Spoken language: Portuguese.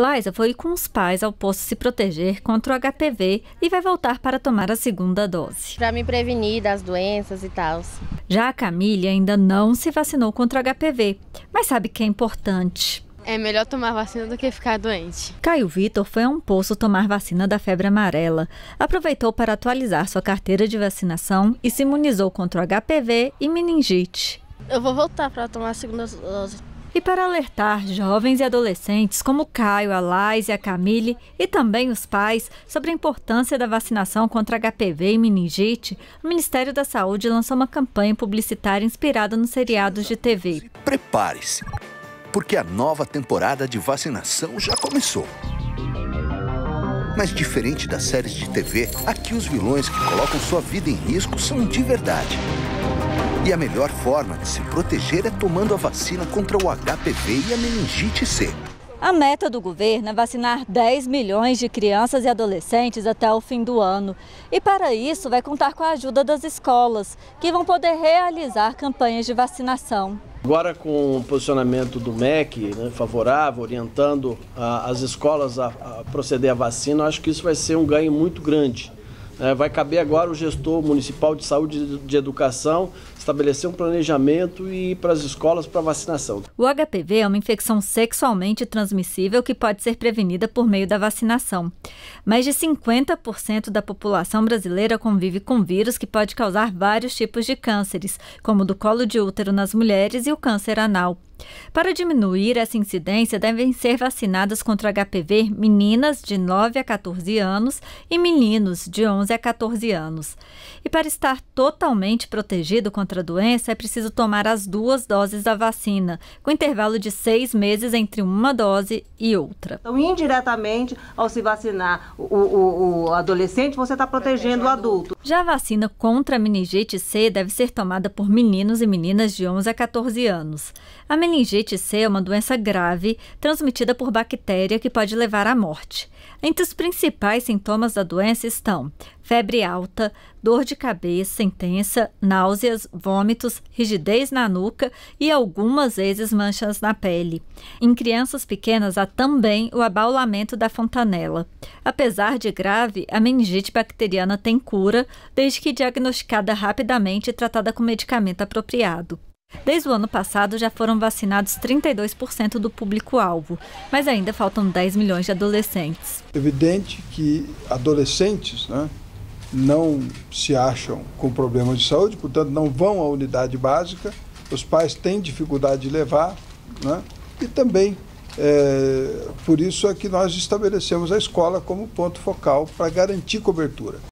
Liza foi com os pais ao posto se proteger contra o HPV e vai voltar para tomar a segunda dose. Para me prevenir das doenças e tal. Já a Camille ainda não se vacinou contra o HPV, mas sabe que é importante. É melhor tomar vacina do que ficar doente. Caio Vitor foi a um poço tomar vacina da febre amarela. Aproveitou para atualizar sua carteira de vacinação e se imunizou contra o HPV e meningite. Eu vou voltar para tomar a segunda dose e para alertar jovens e adolescentes como Caio, a Lais e a Camille e também os pais sobre a importância da vacinação contra HPV e meningite, o Ministério da Saúde lançou uma campanha publicitária inspirada nos seriados de TV. Prepare-se, porque a nova temporada de vacinação já começou. Mas diferente das séries de TV, aqui os vilões que colocam sua vida em risco são de verdade. E a melhor forma de se proteger é tomando a vacina contra o HPV e a meningite C. A meta do governo é vacinar 10 milhões de crianças e adolescentes até o fim do ano. E para isso, vai contar com a ajuda das escolas, que vão poder realizar campanhas de vacinação. Agora, com o posicionamento do MEC né, favorável, orientando a, as escolas a, a, proceder à vacina, acho que isso vai ser um ganho muito grande. É, vai caber agora o gestor municipal de saúde e de educação estabelecer um planejamento e ir para as escolas para vacinação. O HPV é uma infecção sexualmente transmissível que pode ser prevenida por meio da vacinação. Mais de 50% da população brasileira convive com vírus que pode causar vários tipos de cânceres, como o do colo de útero nas mulheres e o câncer anal. Para diminuir essa incidência, devem ser vacinadas contra HPV meninas de 9 a 14 anos e meninos de 11 a 14 anos. E para estar totalmente protegido contra contra a doença, é preciso tomar as duas doses da vacina, com intervalo de seis meses entre uma dose e outra. Então, indiretamente, ao se vacinar o, o, o adolescente, você está protegendo o adulto. Já a vacina contra a meningite C deve ser tomada por meninos e meninas de 11 a 14 anos. A meningite C é uma doença grave transmitida por bactéria que pode levar à morte. Entre os principais sintomas da doença estão febre alta, dor de cabeça intensa, náuseas, vômitos, rigidez na nuca e algumas vezes manchas na pele. Em crianças pequenas há também o abaulamento da fontanela. Apesar de grave, a meningite bacteriana tem cura, desde que diagnosticada rapidamente e tratada com medicamento apropriado. Desde o ano passado já foram vacinados 32% do público-alvo, mas ainda faltam 10 milhões de adolescentes. Evidente que adolescentes, né, não se acham com problemas de saúde, portanto, não vão à unidade básica, os pais têm dificuldade de levar, né? e também é, por isso é que nós estabelecemos a escola como ponto focal para garantir cobertura.